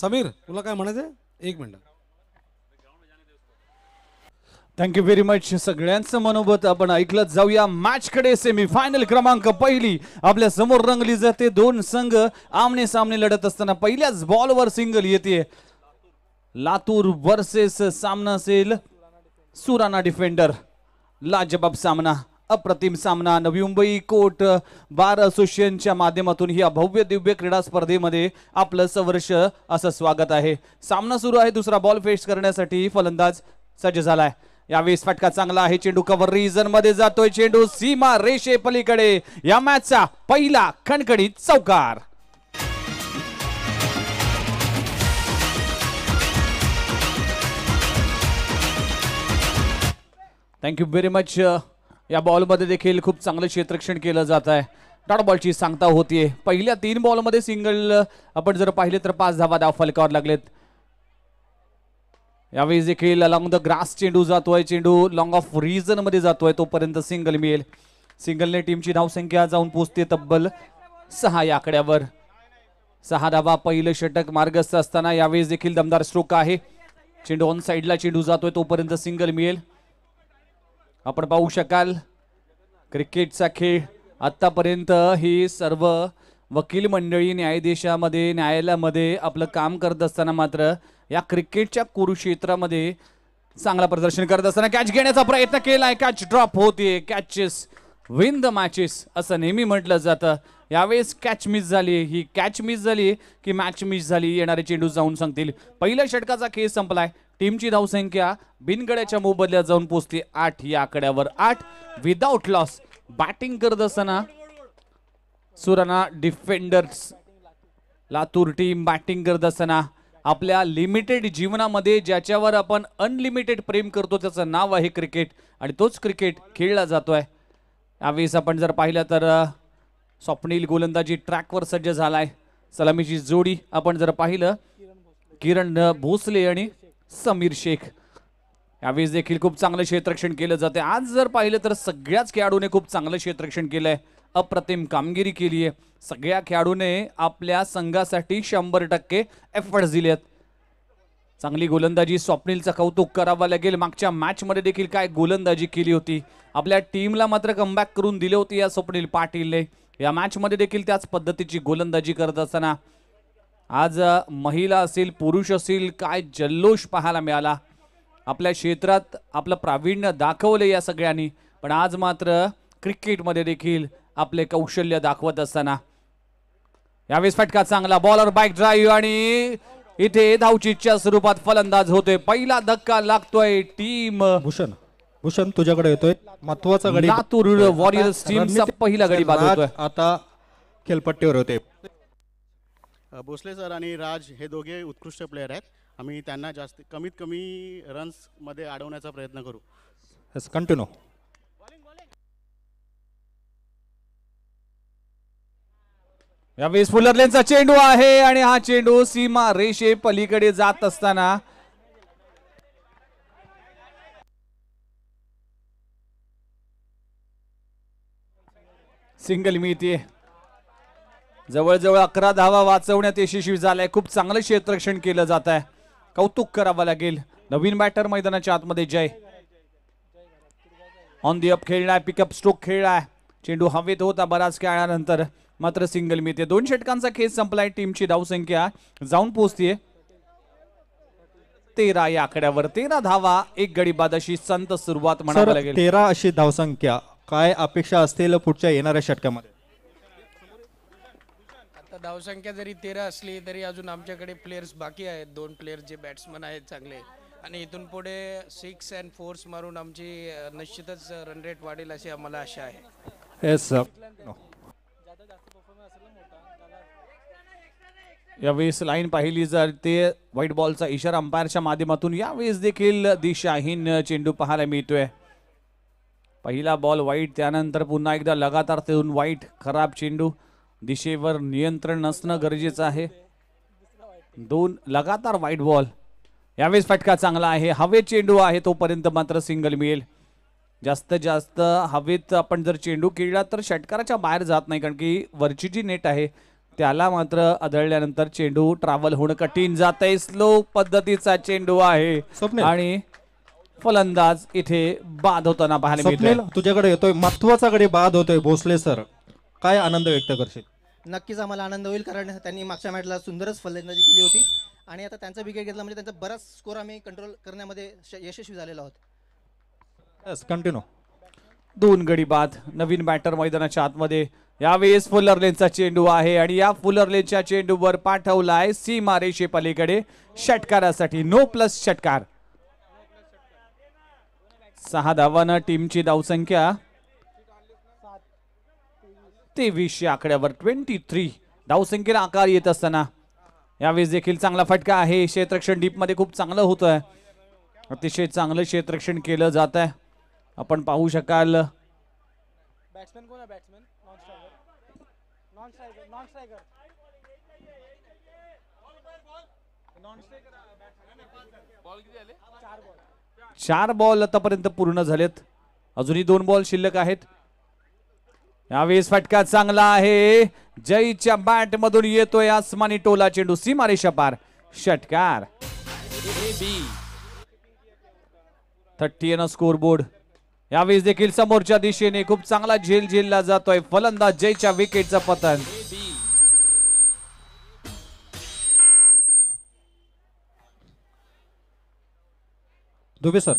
समीर तुला काय म्हणायचं एक मिनिट थँक्यू व्हेरी मच सगळ्यांचं मनोबत आपण ऐकलं जाऊया सेमी फायनल क्रमांक पहिली आपल्या समोर रंगली जाते दोन संघ आमने सामने लढत असताना पहिल्याच बॉलवर सिंगल येते लातूर वर्सेस सामना असेल सुराना डिफेंडर लाजबाब सामना अप्रतिम सामना नवी मुंबई कोर्ट बार असोसिएशनच्या माध्यमातून ही भव्य दिव्य क्रीडा स्पर्धेमध्ये आपलं सवर्ष असं स्वागत आहे सामना सुरू आहे दुसरा बॉल फेस करण्यासाठी फलंदाज सज्ज झालाय यावेळी फटका चांगला आहे चेंडू कव्हर रिझन मध्ये जातोय चेंडू सीमा रेषे पलीकडे या मॅचचा पहिला खणखणीत चौकार थँक्यू व्हेरी मच या बॉलमध्ये देखील खूप चांगलं क्षेत्रक्षण केलं जात आहे डॉट बॉलची सांगता होतीये पहिल्या तीन बॉलमध्ये सिंगल आपण जर पाहिले तर पाच धावा धाव फलकावर लागलेत यावेळी देखील अलॉंग द ग्रास चेंडू जातोय चेंडू लॉंग ऑफ रिजन मध्ये जातोय तोपर्यंत सिंगल मिळेल सिंगलने टीमची धावसंख्या जाऊन पोचते तब्बल सहा या आकड्यावर सहा धावा पहिलं षटक मार्गस्थ असताना यावेळी देखील दमदार स्ट्रोक आहे चेंडू ऑन साईडला चेंडू जातोय तोपर्यंत सिंगल मिळेल आपण पाहू शकाल क्रिकेटचा खेळ आत्तापर्यंत ही सर्व वकील मंडळी न्यायाधीशामध्ये न्यायालयामध्ये आपलं काम करत असताना मात्र या क्रिकेटच्या कुरुक्षेत्रामध्ये चांगला प्रदर्शन करत असताना कॅच घेण्याचा प्रयत्न केला आहे कॅच ड्रॉप होते कॅचेस विन द मॅचेस असं नेहमी म्हटलं जातं यावेळेस कॅच मिस झाली ही कॅच मिस झाली की मॅच मिस झाली येणारे चेंडू जाऊन सांगतील पहिल्या षटकाचा खेळ संपलाय टीमची धावसंख्या बिनगड्याच्या मोबदल्यात जाऊन पोचली आठ या आकड्यावर आठ विदाउट लॉस बॅटिंग करत असताना Surana defenders Latur team batting करत असताना आपल्या लिमिटेड जीवनामध्ये ज्याच्यावर आपण अनलिमिटेड प्रेम करतो त्याचं नाव आहे क्रिकेट आणि तोच क्रिकेट खेळला जातोय यावेळेस आपण जर पाहिलं तर स्वप्नील गोलंदाजी ट्रॅकवर सज्ज झालाय सलामीची जोडी आपण जर पाहिलं किरण भोसले आणि समीर शेख यावेळी देखील खूप चांगलं क्षेत्ररक्षण केलं जाते आज जर पाहिलं तर सगळ्याच खेळाडूने खूप चांगलं क्षेत्ररक्षण केलंय आहे अप्रतिम कामगिरी केली आहे सगळ्या खेळाडूने आपल्या संघासाठी शंभर टक्के एफर्ट्स दिले आहेत चांगली गोलंदाजी स्वप्नीलचं कौतुक करावं लागेल मागच्या मॅचमध्ये देखील काय गोलंदाजी केली होती आपल्या टीमला मात्र कमबॅक करून दिले होते या स्वप्नील पाटीलने या मॅचमध्ये देखील त्याच पद्धतीची गोलंदाजी करत असताना आज महिला असेल पुरुष असेल काय जल्लोष पाहायला मिळाला आपल्या क्षेत्रात आपलं प्रावीण्य दाखवले या सगळ्यांनी पण आज मात्र क्रिकेटमध्ये देखील आपले कौशल्य दाखवत असताना यावेळेस फटका चांगला बॉलर बाईक ड्राईव्ह आणि इथे धावचीच्या स्वरूपात फलंदाज होतोय पहिला धक्का लागतोय टीम भूषण भूषण तुझ्याकडे येतोय महत्वाचा गडी लातूर वॉरियर्स टीमचा पहिला गडी बाजू आता खेळपट्टीवर होते भोसले सर आणि राज हे दोघे उत्कृष्ट प्लेयर आहेत आम्ही त्यांना जास्त कमीत कमी रन्समध्ये अडवण्याचा प्रयत्न करू यस कंटिन्यू वीस फुलरलेनचा चेंडू आहे आणि हा चेंडू सीमा रेषे पलीकडे जात असताना सिंगल मिळते जवळजवळ अकरा धावा वाचवण्यात यशस्वी झालाय खूप चांगलं क्षेत्ररक्षण केलं जात आहे कौतुक करावं लागेल नवीन बॅटर मैदानाच्या आतमध्ये जय ऑन दी अप खेळलाय पिकअप स्ट्रोक खेळलाय चेंडू हवेत होता बराच खेळल्यानंतर मात्र सिंगल मिळते दोन षटकांचा खेस संपलाय टीमची धावसंख्या जाऊन पोहोचतीये तेरा या आकड्यावर तेरा धावा एक गडी बाद अशी संत सुरुवात म्हणावी लागेल तेरा अशी धावसंख्या काय अपेक्षा असतील पुढच्या येणाऱ्या षटकामध्ये धावसंख्या जरी तेरा असली तरी अजून आमच्याकडे प्लेयर्स बाकी आहेत दोन प्लेयर्स जे बॅट्समन आहेत चांगले आणि इथून पुढे सिक्स अँड फोर्स मारून आमची निश्चितच रन रेट वाढेल अशी आम्हाला आशा आहे या यावेळेस लाईन पाहिली जर ते व्हाईट बॉलचा इशारा अंपायरच्या माध्यमातून यावेळेस देखील दिशाहीन चेंडू पाहायला मिळतोय पहिला बॉल वाईट त्यानंतर पुन्हा एकदा लगातार वाईट खराब चेंडू दिशेवर नियंत्रण नसणं गरजेचं आहे दोन लगातार वाईट बॉल यावेळेस फटका चांगला आहे हवे चेंडू आहे तोपर्यंत मात्र सिंगल मिळेल जास्त जास्त हवेत आपण जर चेंडू खेळला तर षटकाराच्या बाहेर जात नाही कारण की वरची जी नेट आहे त्याला मात्र आदळल्यानंतर चेंडू ट्रॅव्हल होणं कठीण जात आहे स्लो पद्धतीचा चेंडू आहे आणि फलंदाज इथे बाद होताना पाहायला मिळतो तुझ्याकडे येतोय महत्वाचा कडे बाद होतोय भोसले सर काय आनंद व्यक्त करशील नक्कीच आम्हाला आनंद होईल कारण त्यांनी मागच्या मॅटला सुंदरच फलंदाजी केली होती आणि आता त्यांचा विकेट घेतला म्हणजे त्यांचा बराच स्कोर आम्ही कंट्रोल करण्यामध्ये यशस्वी झालेलो आहोत कंटिन्यू दोन गडी बाद नवीन बॅटर मैदानाच्या आतमध्ये यावेळेस फुलर लेनचा चेंडू आहे आणि या फुलर लेनच्या चेंडूवर पाठवला आहे सी मारे शेपालीकडे षटकारासाठी नो प्लस षटकार सहा धावानं टीमची धावसंख्या तेवीस या आकड्यावर ट्वेंटी थ्री धावसंख्येला आकार येत असताना यावेळेस देखील चांगला फटका आहे क्षेत्रक्षण मध्ये खूप चांगलं होत आहे अतिशय चांगलं क्षेत्रक्षण केलं जात आहे आपण पाहू शकाल बॅट्समॅन कोण नॉन चार बॉल आतापर्यंत पूर्ण झालेत अजूनही दोन बॉल शिल्लक आहेत यावेळेस फटका चांगला आहे जयच्या बॅट मधून येतोय आसमानी टोला चेंडू मारे शपार षटकार थर्टी एन स्कोर बोर्ड यावेळेस देखील समोरच्या दिशेने खूप चांगला झेल झेलला जातोय फलंदाज जयच्या विकेटचा पतन दुबे सर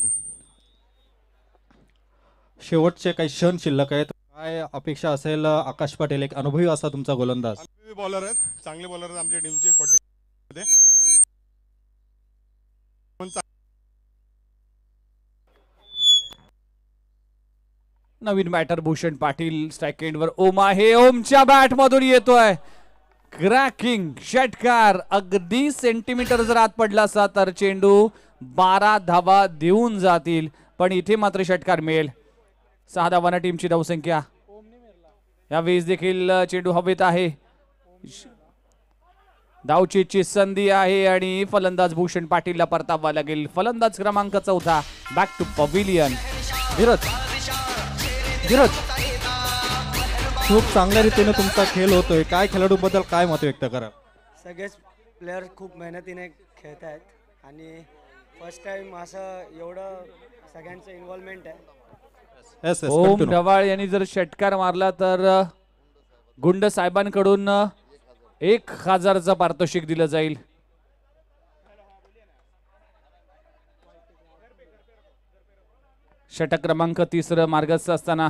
शेवटचे काही क्षण शिल्लक आहेत काय अपेक्षा असेल आकाश पाटील एक अनुभवी असा तुमचा गोलंदाज बॉलर आहेत चांगले बॉलर आहेत आमच्या टीमचे फोर्टी मध्ये नवीन बॅटर भूषण पाटील सेकंड वर ओम आहे ओमच्या बॅट मधून येतोय क्रॅकिंग षटकार अगदी सेंटीमीटर जर आत पडला असता तर चेंडू बारा धावा देऊन जातील पण इथे मात्र षटकार मिळेल सहा धावांना टीमची धावसंख्या वेज देखील चेंडू हवेत आहे धावची संधी आहे आणि फलंदाज भूषण पाटीलला परतावा लागेल फलंदाज क्रमांक चौथा back to pavilion Dheeraj Dheeraj खूप चांगल्या रीतीने तुमचा खेळ होतोय काय खेळाडूबद्दल काय मत व्यक्त करा सगळेच प्लेअर खूप मेहनतीने खेळत आहेत आणि फर्स्ट टाइम असं एवढं सगळ्यांचं इन्व्हॉल्वमेंट आहे ओम ढवाळ यांनी जर षटकार मारला तर गुंड साहेबांकडून एक हजारचं पारितोषिक दिलं जाईल षटक क्रमांक तिसरं मार्गस्थ असताना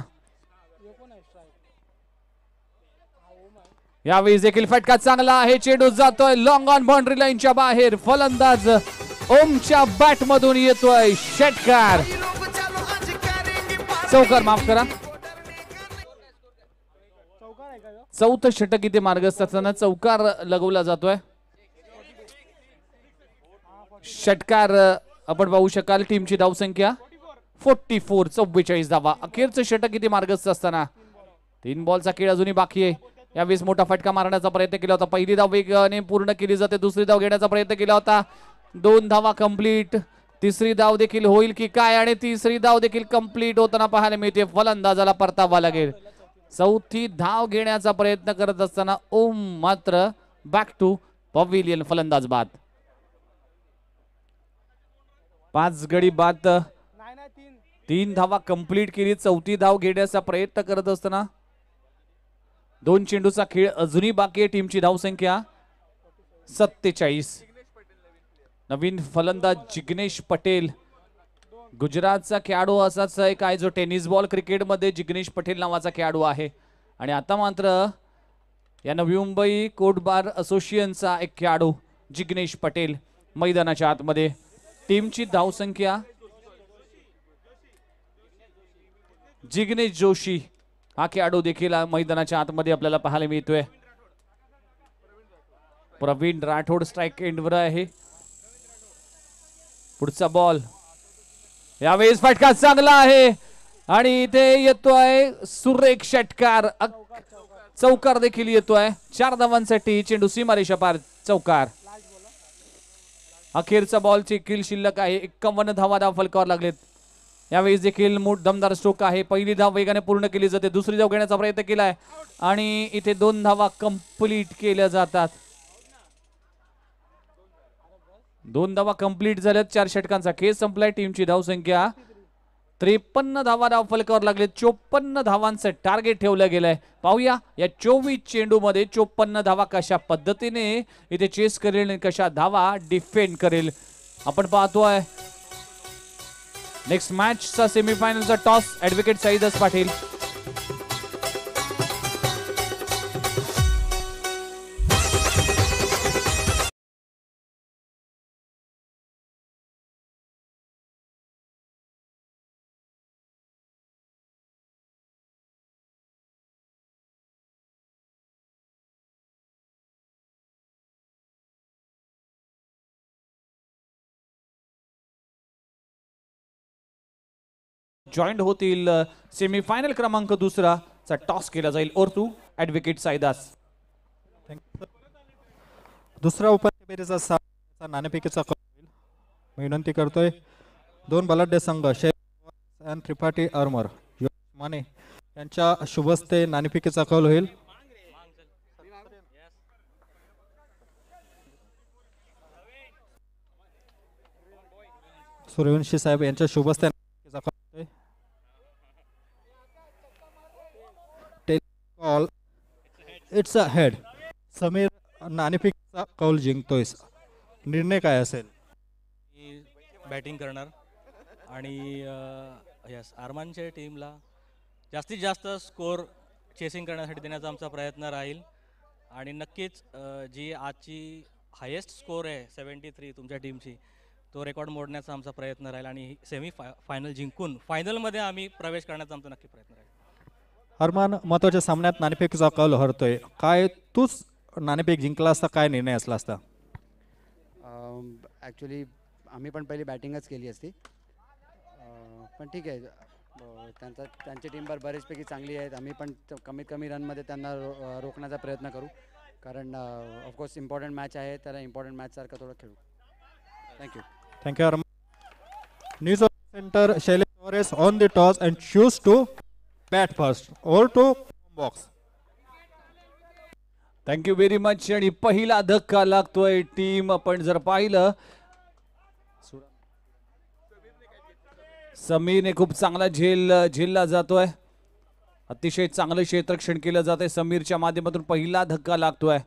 यावेळी देखील फटका चांगला आहे चेंडू जातोय लॉंग ऑन बाउंड्री लाईनच्या बाहेर फलंदाज ओमच्या बॅट मधून येतोय षटकार चौकार माफ करा चौथ षटक इथे मार्गस्थ असताना चौकार लगवला जातोय षटकार आपण पाहू शकाल टीमची धावसंख्या फोर्टी फोर चव्वेचाळीस धावा अखेरचं षटक इथे मार्गस्थ असताना तीन बॉलचा खेळ अजूनही बाकी आहे यावेळेस मोठा फटका मारण्याचा प्रयत्न केला होता पहिली धाव वेगाने पूर्ण केली जाते दुसरी धाव घेण्याचा प्रयत्न केला होता दोन धावा कम्प्लीट तिसरी धाव देखील होईल की काय आणि तिसरी धाव देखील कंप्लीट होताना पाहायला मिळते फलंदाजाला परतावा लागेल चौथी धाव घेण्याचा प्रयत्न करत असताना ओम मात्र बॅक टू पव्हिलियन फलंदाज बाद पाच गडी बाद तीन धावा कंप्लीट केली चौथी धाव घेण्याचा प्रयत्न करत असताना दोन चेंडूचा खेळ अजूनही बाकी आहे टीमची धावसंख्या सत्तेचाळीस नवीन फलंदाज जिग्नेश पटेल गुजरातचा खेळाडू असाच एक आहे जो टेनिस बॉल क्रिकेटमध्ये जिग्नेश पटेल नावाचा खेळाडू आहे आणि आता मात्र या नवी मुंबई कोर्ट बार असोसिएशनचा एक खेळाडू जिग्नेश पटेल मैदानाच्या आतमध्ये टीमची धावसंख्या जिग्नेश जोशी हा खेळाडू देखील मैदानाच्या आतमध्ये आपल्याला पाहायला मिळतोय प्रवीण राठोड स्ट्राईक एंडवर आहे पुढचा बॉल यावेळेस फटका चांगला आहे आणि इथे येतोय सुरेख षटकार चौकार देखील येतोय चार धावांसाठी चेंडू सीमारेषा पार चौकार अखेरचा बॉलची किल शिल्लक आहे एक्कावन्न धावा धाव फलकावर लागलेत यावेळेस देखील मूठ दमदार स्ट्रोक आहे पहिली धाव वेगाने पूर्ण केली जाते दुसरी धाव घेण्याचा प्रयत्न केलाय आणि इथे दोन धावा कम्प्लीट केल्या जातात दोन धावा कंप्लीट झाल्यात चार षटकांचा खेळ संपलाय टीमची धावसंख्या त्रेपन्न धावा धाव फलकावर लागले चोपन्न धावांचं टार्गेट ठेवलं गेलंय पाहूया या चोवीस चेंडूमध्ये चोपन्न धावा कशा पद्धतीने इथे चेस करेल आणि कशा धावा डिफेंड करेल आपण पाहतोय नेक्स्ट मॅचचा सेमीफायनलचा toss advocate Saidas Patil joint होतील सेमीफायनल क्रमांक दुसरा चा टॉस केला जाईल ओर टू ऍडव्होकेट साईदास दुसरा उपाय सामना नाणेफेकीचा मी विनंती करतोय दोन बलाढ्य संघ शेन त्रिपाठी आर्मर माने यांच्या शुभस्ते नाणेफेकीचा कौल होईल सूर्यवंशी साहेब यांच्या शुभस्ते इट्स अ हेड समीर नाणेफेकचा कौल जिंकतोय निर्णय काय असेल बॅटिंग करणार आणि यस आर्मानच्या टीमला जास्तीत जास्त स्कोर चेसिंग करण्यासाठी देण्याचा आमचा प्रयत्न राहील आणि नक्कीच जी आजची हायेस्ट स्कोर आहे सेवन्टी थ्री तुमच्या टीमची तो रेकॉर्ड मोडण्याचा आमचा प्रयत्न राहील आणि सेमी फाय फायनल जिंकून फायनलमध्ये आम्ही प्रवेश करण्याचा आमचा नक्की प्रयत्न राहील हरमान महत्त्वाच्या सामन्यात नाणेफेकचा कल हरतोय काय तूच नाणेफेक जिंकला असता काय निर्णय असला असता ॲक्च्युली आम्ही पण पहिली बॅटिंगच केली असती पण ठीक आहे त्यांचा त्यांची टीम बरेचपैकी चांगली आहेत आम्ही पण कमीत कमी रनमध्ये त्यांना रोखण्याचा प्रयत्न करू कारण ऑफकोर्स इम्पॉर्टंट मॅच आहे त्याला इम्पॉर्टंट मॅचसारखं थोडं खेळू thank you thank you news centre Shailesh on the toss and chooses to bat first Over to box thank you very much आणि पहिला धक्का लागतोय टीम आपण जर पाहिलं समीरने खूप चांगला झेल झेलला जातोय अतिशय चांगलं क्षेत्रक्षण केलं जातंय समीरच्या माध्यमातून पहिला धक्का लागतोय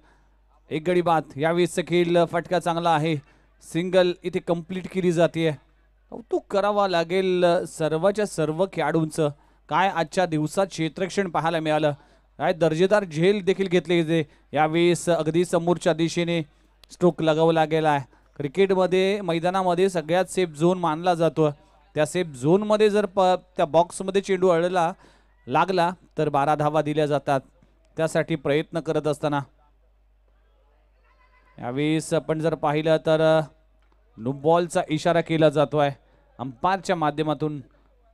एक गडी बात यावेळेस खेळ फटका चांगला आहे सिंगल इथे कंप्लीट केली जाते कौतुक करावा लागेल सर्वाच्या सर्व खेळाडूंचं काय आजच्या दिवसात क्षेत्रक्षण पाहायला मिळालं काय दर्जेदार झेल देखील घेतली गेले यावेळेस अगदी समोरच्या दिशेने स्ट्रोक लगावला गेला आहे क्रिकेटमध्ये मैदानामध्ये सगळ्यात सेफ झोन मानला जातो त्या सेफ झोनमध्ये जर प त्या बॉक्समध्ये चेंडू अडला लागला तर बारा धावा दिल्या जातात त्यासाठी प्रयत्न करत असताना यावेळेस आपण जर पाहिलं तर नुबॉलचा इशारा केला जातो आहे अंपारच्या माध्यमातून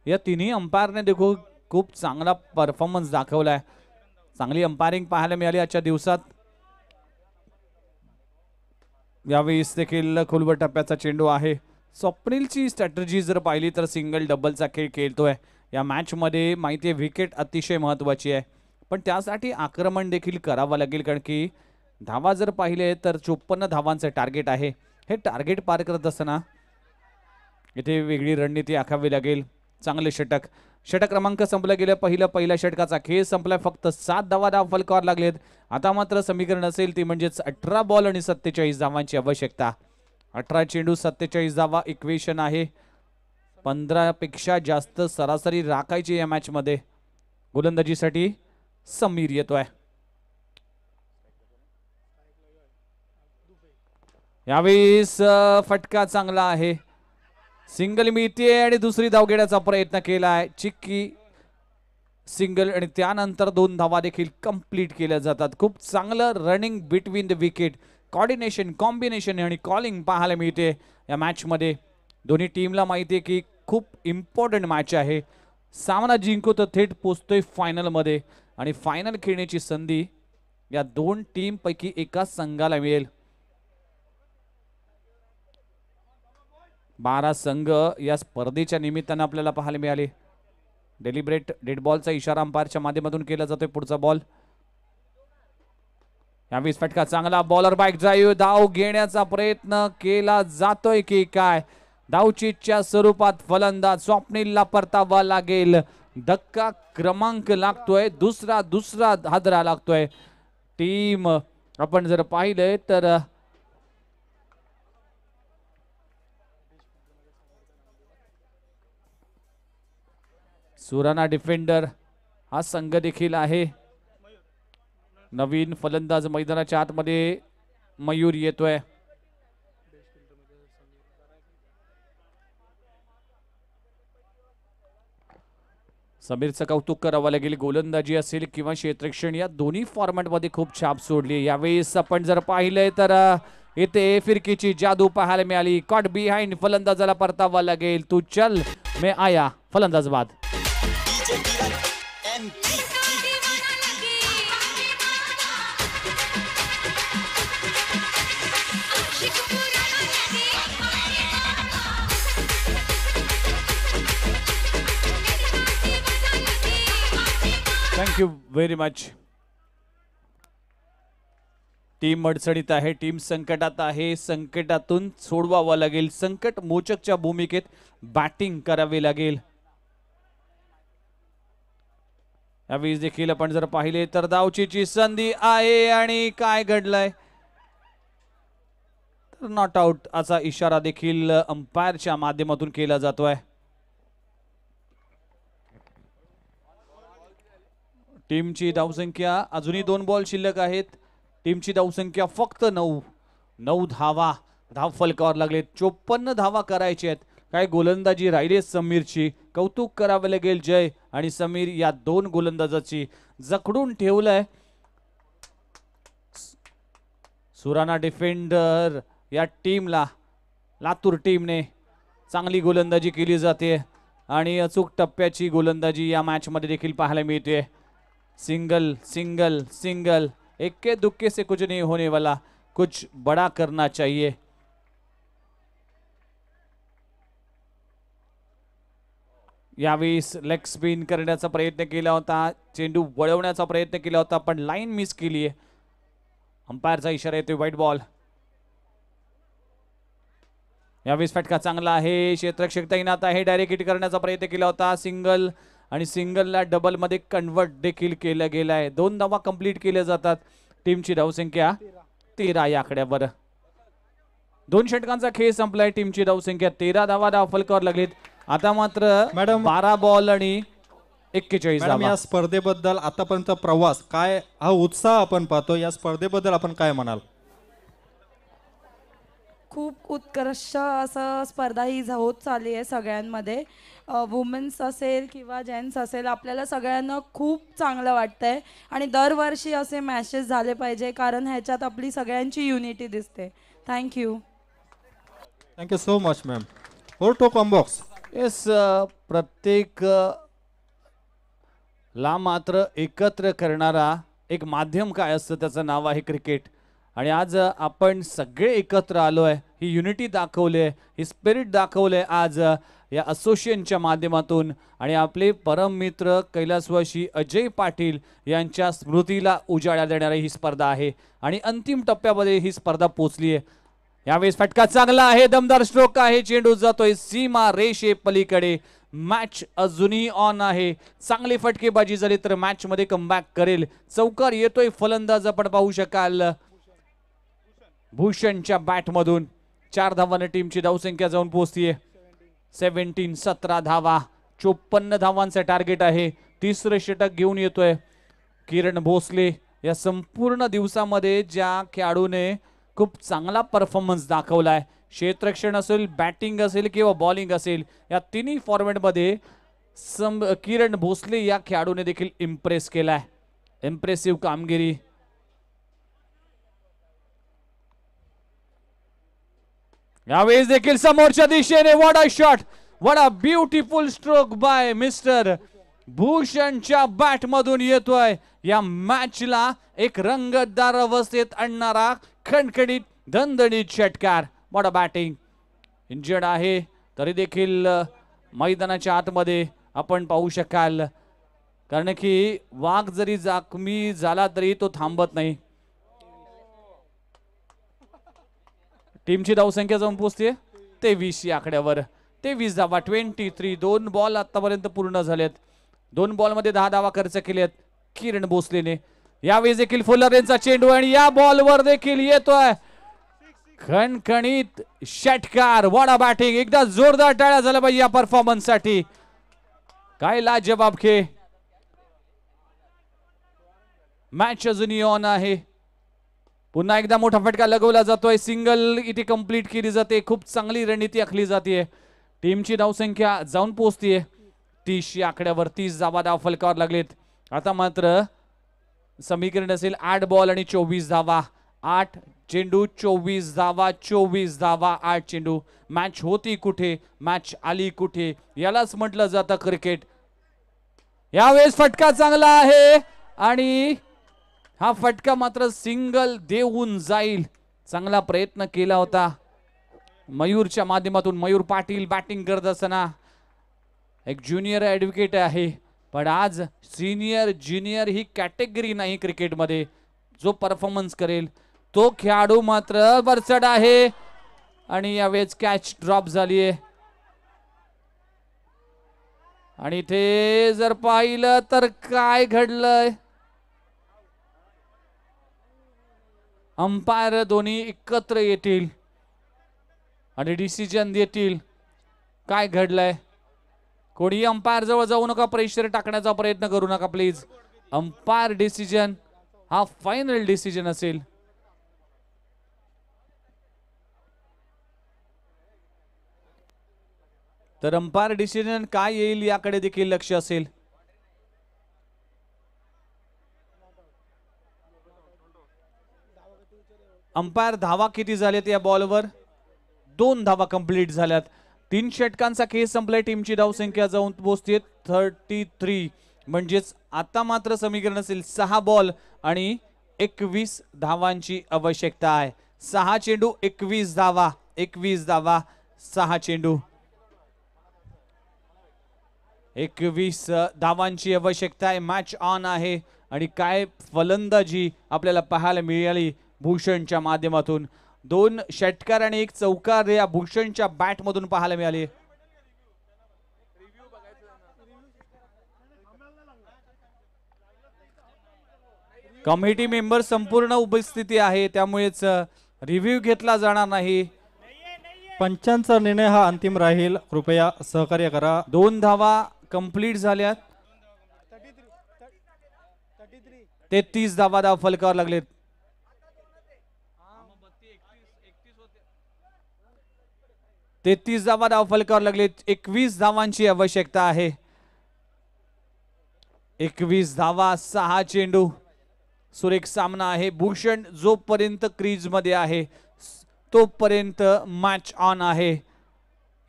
या तिन्ही अंपायरने देखो खूप चांगला परफॉर्मन्स दाखवला आहे चांगली अंपायरिंग पाहायला मिळाली आजच्या दिवसात यावेळीस देखील खुलव टप्प्याचा चेंडू आहे स्वप्नीलची स्ट्रॅटर्जी जर पाहिली तर सिंगल डबलचा खेळ खेळतोय या मॅचमध्ये माहिती आहे विकेट अतिशय महत्वाची आहे पण त्यासाठी आक्रमण देखील करावं लागेल कारण की धावा जर पाहिले तर चोपन्न धावांचं टार्गेट आहे हे टार्गेट पार करत असताना इथे वेगळी रणनीती आखावी लागेल चांगले षटक षटक क्रमांक संपला गेला पहिला पहिल्या षटकाचा खेळ संपलाय फक्त सात धावा धाव फलकावर लागलेत आता मात्र समीकरण असेल ती म्हणजेच अठरा बॉल आणि सत्तेचाळीस धावांची आवश्यकता अठरा चेंडू सत्तेचाळीस धावा इक्वेशन आहे पंधरापेक्षा जास्त सरासरी राखायची या मॅचमध्ये गोलंदाजीसाठी समीर येतोय यावेळेस फटका चांगला आहे सिंगल मिळते आणि दुसरी धाव घेण्याचा प्रयत्न केला आहे चिक्की सिंगल आणि त्यानंतर दोन धावा देखील कंप्लीट केल्या जातात खूप चांगलं running between the wicket coordination combination आणि कॉलिंग पाहायला मिळते या मॅचमध्ये दोन्ही टीमला माहिती आहे की खूप इम्पॉर्टंट मॅच आहे सामना जिंकू तर थेट पोचतोय फायनलमध्ये आणि फायनल खेळण्याची संधी या दोन टीमपैकी एका संघाला मिळेल बारा संघ या स्पर्धेच्या निमित्तानं आपल्याला पाहायला मिळाले डेलिब्रेट डेड बॉलचा इशारा अंपायरच्या माध्यमातून केला जातोय पुढचा बॉल या वीस फटका चांगला बॉलर बाईक ड्राईव्ह धाव घेण्याचा प्रयत्न केला जातोय की काय धावचीच्या स्वरूपात फलंदाज स्वप्नीलला परतावा लागेल धक्का क्रमांक लागतोय दुसरा दुसरा हादरा लागतोय टीम आपण जर पाहिलंय तर सुराना डिफेंडर हा संघ देखील आहे नवीन फलंदाज मैदानाच्या आतमध्ये मयूर येतोय समीरचं कौतुक करावं लागेल गोलंदाजी असेल किंवा क्षेत्रक्षण या दोन्ही फॉर्मॅटमध्ये खूप छाप सोडली यावेळेस आपण जर पाहिलंय तर इथे फिरकीची जादू पाहायला मिळाली कॉट बिहाइंड फलंदाजाला परतावा लागेल तू चल मे आया फलंदाजबाद thank you very much team अडचणीत आहे टीम संकटात आहे संकटातून सोडवावं लागेल संकट मोचकच्या भूमिकेत बॅटिंग करावी लागेल यावेळी देखील आपण जर पाहिले तर दावचीची संधी आहे आणि काय घडलंय तर नॉट आउट असा इशारा देखील अंपायरच्या माध्यमातून केला जातोय टीमची धावसंख्या अजूनही दोन बॉल शिल्लक आहेत टीमची धावसंख्या फक्त नऊ नऊ धावा धाव फलकावर लागले चोपन्न धावा करायचे आहेत काय गोलंदाजी राहिले समीरची कौतुक करावं लागेल जय आणि समीर या दोन गोलंदाजाची जखडून ठेवलंय सुराना डिफेंडर या टीमला लातूर टीमने चांगली गोलंदाजी केली जाते आणि अचूक टप्प्याची गोलंदाजी या मॅचमध्ये देखील पाहायला मिळते सिंगल सिंगल सिंगल एक्के दुक्के से कुछ नहीं होने वाला कुछ बड़ा करना चाहिए यावेळेस लेग स्पिन करण्याचा प्रयत्न केला होता चेंडू वळवण्याचा प्रयत्न केला होता पण लाईन मिस केली आहे अंपायरचा इशारा येतोय व्हाईट बॉल यावेळेस फटका चांगला आहे क्षेत्रक्षक तैनात आहे डायरेक्ट हिट करण्याचा प्रयत्न केला होता सिंगल आणि सिंगलला मध्ये कन्वर्ट देखील केलं गेलं आहे दोन धावा कंप्लीट केल्या जातात टीमची धावसंख्या तेरा या आकड्यावर दोन षटकांचा खेळ संपलाय टीमची धावसंख्या तेरा धावा धाव फलकावर लागलीत आता मात्र मॅडम बारा बॉल आणि एक्केचाळीस या स्पर्धेबद्दल आतापर्यंत प्रवास काय हा उत्साह आपण पाहतो या स्पर्धेबद्दल आपण काय म्हणाल खूप उत्कर्ष असं स्पर्धा ही होत चालली आहे सगळ्यांमध्ये वुमेन्स असेल किंवा जेंट्स असेल आपल्याला सगळ्यांना खूप चांगलं वाटतंय आणि दरवर्षी असे मॅचेस झाले पाहिजे कारण ह्याच्यात आपली सगळ्यांची युनिटी दिसते thank you thank you so much ma'am over to combox yes प्रत्येक ला मात्र एकत्र करणारा एक माध्यम काय असतं त्याचं नाव आहे क्रिकेट आणि आज आपण सगळे एकत्र आलो आहे ही युनिटी दाखवली आहे ही स्पिरिट दाखवलं आहे आज या असोसिएशनच्या माध्यमातून आणि आपले परममित्र कैलासवाशी अजय पाटील यांच्या स्मृतीला उजाळा देणारी ही स्पर्धा आहे आणि अंतिम टप्प्यामध्ये ही स्पर्धा पोचली आहे यावेळेस फटका चांगला आहे दमदार स्ट्रोक आहे चेंडू जातोय सीमा रेषे पलीकडे मॅच अजूनही ऑन आहे चांगली फटकेबाजी झाली तर मॅच मध्ये कमबॅक करेल चौकार येतोय फलंदाज आपण पाहू शकाल भूषणच्या बॅटमधून चार धावांना टीमची धावसंख्या जाऊन पोहोचतीये सेव्हन्टीन सतरा धावा चोपन्न धावांचं टार्गेट आहे तिसरं षटक घेऊन येतोय किरण भोसले या संपूर्ण दिवसामध्ये ज्या खेळाडूने खूप चांगला परफॉर्मन्स दाखवला आहे क्षेत्रक्षण असेल बॅटिंग असेल किंवा बॉलिंग असेल या तिन्ही फॉर्मॅटमध्ये सम किरण भोसले या खेळाडूने देखील इम्प्रेस केला आहे इम्प्रेसिव्ह कामगिरी यावेळेस देखील समोरच्या दिशेने what a shot a beautiful stroke by mister भूषणच्या बॅटमधून येतोय या मॅचला एक रंगतदार अवस्थेत आणणारा खणखणीत दणदणीत षटकार मोठा बॅटिंग इंजर्ड आहे तरी देखील मैदानाच्या आतमध्ये आपण पाहू शकाल कारण की वाघ जरी जखमी झाला तरी तो थांबत नाही टीमची धावसंख्या जाऊन पोचते तेवीस या आकड्यावर तेवीस धावा ट्वेंटी थ्री दोन बॉल आतापर्यंत पूर्ण झालेत दोन बॉलमध्ये दहा धावा खर्च केले किरण भोसलेने यावेळी देखील फुलर यांचा चेंडू आणि या बॉलवर देखील येतोय खणखणीत षटकार वडा बॅटिंग एकदा जोरदार टाळ्या झाला पाहिजे या परफॉर्मन्ससाठी साठी काय लाजवाब खे मॅच अजून ऑन आहे पुन्हा एकदा मोठा फटका लगवला जातोय सिंगल इथे कंप्लीट केली जाते खूप चांगली रणनीती आखली जाते टीमची धावसंख्या जाऊन पोहोचतीये तीस या आकड्यावर तीस धावा धाव फलकावर लागलेत आता मात्र समीकरण असेल आठ बॉल आणि चोवीस धावा आठ चेंडू चोवीस धावा चोवीस धावा आठ चेंडू मॅच होती कुठे मॅच आली कुठे यालाच म्हटलं जातं क्रिकेट यावेळेस फटका चांगला आहे आणि हा फटका मात्र सिंगल देऊन जाईल चांगला प्रयत्न केला होता मयूरच्या माध्यमातून मयूर पाटील बॅटिंग करत असताना एक ज्युनियर ॲडव्होकेट आहे पण आज सिनियर ज्युनियर ही कॅटेगरी नाही क्रिकेटमध्ये जो परफॉर्मन्स करेल तो खेळाडू मात्र वरचड आहे आणि यावेळेस कॅच ड्रॉप झाली आहे आणि ते जर पाहिलं तर काय घडलंय अंपायर दोन्ही एकत्र येतील आणि डिसिजन देतील काय घडलंय कोणीही अंपायर जवळ जाऊ नका प्रेशर टाकण्याचा प्रयत्न करू नका प्लीज अंपायर डिसिजन हा फायनल डिसिजन असेल तर अंपायर डिसिजन काय येईल याकडे देखील लक्ष असेल अंपायर धावा किती झाल्यात या बॉलवर दोन धावा कंप्लीट झाल्यात तीन षटकांचा खेळ संपलाय टीमची धावसंख्या जाऊन पोहोचते थर्टी थ्री म्हणजेच आता मात्र समीकरण असेल सहा बॉल आणि एकवीस धावांची आवश्यकता आहे सहा चेंडू एकवीस धावा एकवीस धावा सहा चेंडू एकवीस धावांची आवश्यकता आहे मॅच ऑन आहे आणि काय फलंदाजी आपल्याला पाहायला मिळाली भूषणच्या माध्यमातून दोन षटकार आणि एक चौकार या भूषणच्या बॅटमधून पाहायला मिळाले कमिटी मेंबर संपूर्ण उपस्थिती आहे त्यामुळेच रिव्ह्यू घेतला जाणार नाही पंचांचा निर्णय हा अंतिम राहील कृपया सहकार्य करा दोन धावा कंप्लीट झाल्यात तेहतीस धावा धाव फलकावर लागलेत तेहतीस धावा फलकावर लागले एकवीस धावांची आवश्यकता आहे एकवीस धावा सहा चेंडू सुरेख सामना आहे भूषण जोपर्यंत क्रीजमध्ये आहे तोपर्यंत मॅच ऑन आहे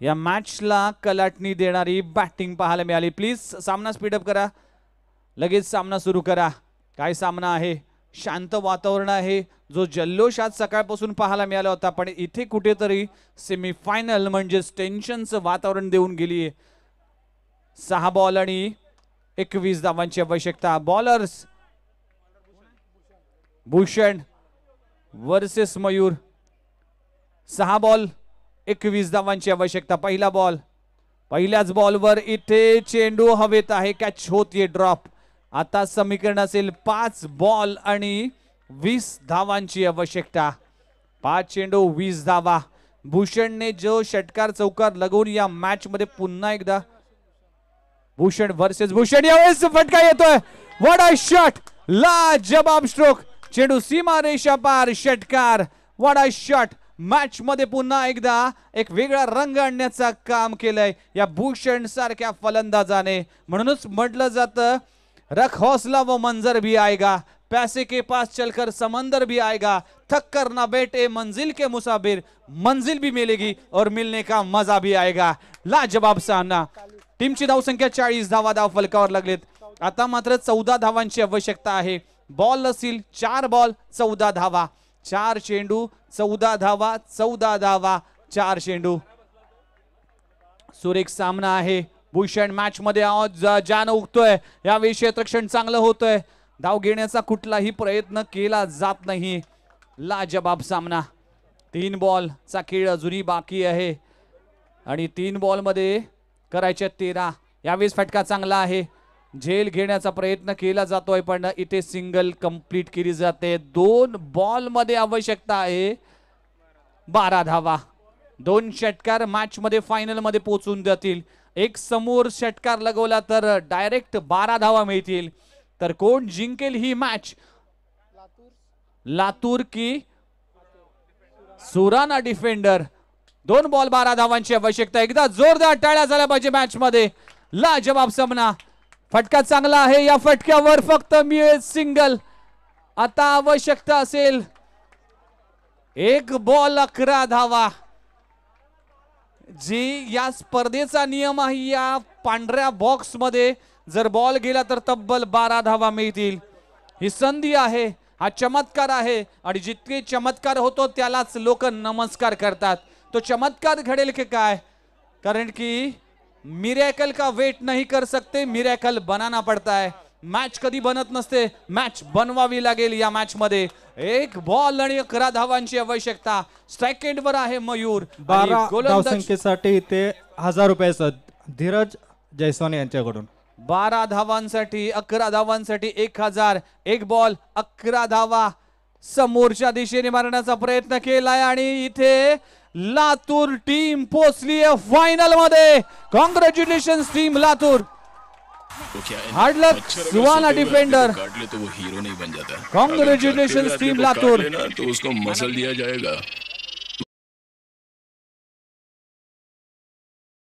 या मॅचला कलाटणी देणारी बॅटिंग पाहायला मिळाली प्लीज सामना स्पीडअप करा लगेच सामना सुरू करा काय सामना आहे शांत वातावरण आहे जो जल्लोषात सकाळपासून पाहायला मिळाला होता पण इथे कुठेतरी सेमीफायनल म्हणजेच टेन्शनचं वातावरण देऊन गेली आहे सहा बॉल आणि एकवीस धावांची आवश्यकता बॉलर्स भूषण वर्सेस मयूर सहा बॉल एकवीस धावांची आवश्यकता पहिला बॉल पहिल्याच बॉलवर इथे चेंडू हवेत आहे कॅच होत ये ड्रॉप आता समीकरण असेल पाच बॉल आणि वीस धावांची आवश्यकता पाच चेंडू वीस धावा भूषणने जो षटकार चौकार लगवून या मॅच मध्ये पुन्हा एकदा भूषण व्हर्सेस भूषण यावेळेस फटका येतोय आय शॉट ला जबाब स्ट्रोक चेंडू सीमा रेषा पार षटकार वडा शॉट मॅच मध्ये पुन्हा एकदा एक वेगळा रंग आणण्याचं काम केलंय या भूषण सारख्या फलंदाजाने म्हणूनच म्हटलं जातं रख हौसला वो मंजर भी आएगा पैसे के पास चलकर समंदर भी आएगा थक कर ना बैठे मंजिल के मुसाबिर मंजिल भी मिलेगी और मिलने का मजा भी आएगा लाजवाब सामना टीमची धावसंख्या चाळीस धावा धाव फलकावर लागलेत आता मात्र चौदा धावांची आवश्यकता आहे बॉल असेल चार बॉल चौदा धावा चार चेंडू चौदा धावा चौदा धावा चार चेंडू सुरेख सामना आहे भूषण मॅच मध्ये आज ज्यानं उगतोय यावेळी क्षेत्रक्षण चांगलं होतंय धाव घेण्याचा कुठलाही प्रयत्न केला जात नाही लाजबाब सामना तीन बॉलचा खेळ अजूनही बाकी आहे आणि तीन बॉल मध्ये करायचे तेरा यावेळेस फटका चांगला आहे झेल घेण्याचा प्रयत्न केला जातोय पण इथे सिंगल कंप्लीट केली जाते दोन बॉल मध्ये आवश्यकता आहे बारा धावा दोन षटकार फायनल मध्ये पोहोचून जातील एक समोर षटकार लगवला तर डायरेक्ट बारा धावा मिळतील तर कोण जिंकेल ही मॅच लातूर की सुराना डिफेंडर दोन बॉल बारा धावांची आवश्यकता एकदा जोरदार टाळ्या झाल्या पाहिजे मॅच मध्ये ला जबाब समना, फटका चांगला आहे या फटक्यावर फक्त मिळेल सिंगल आता आवश्यकता असेल एक बॉल अकरा धावा जी या स्पर्धेचा नियम आहे या पांढऱ्या मध्ये जर बॉल गेला तर तब्बल बारा धावा मिळतील ही संधी आहे हा चमत्कार आहे आणि जितके चमत्कार होतो त्यालाच लोक नमस्कार करतात तो चमत्कार घडेल की काय कारण की मिरेकल का वेट नहीं कर सकते मिरेकल बनाना पड़ता है मॅच कधी बनत नसते मॅच बनवावी लागेल या मॅच मध्ये एक बॉल आणि अकरा धावांची आवश्यकता एंड वर आहे मयूर बारा गोलंदाजीसाठी इथे हजार रुपयाचा धीरज जयस्वान यांच्याकडून बारा धावांसाठी अकरा धावांसाठी एक हजार एक बॉल अकरा धावा समोरच्या दिशेने मारण्याचा प्रयत्न केलाय आणि इथे लातूर टीम पोचली आहे फायनल मध्ये congratulations team Latur hard luck Suvana defender काट ले तो वो हीरो नहीं बन जाता कांग्रेचुलेशन टीम लातूर तो उसको मसल दिया जाएगा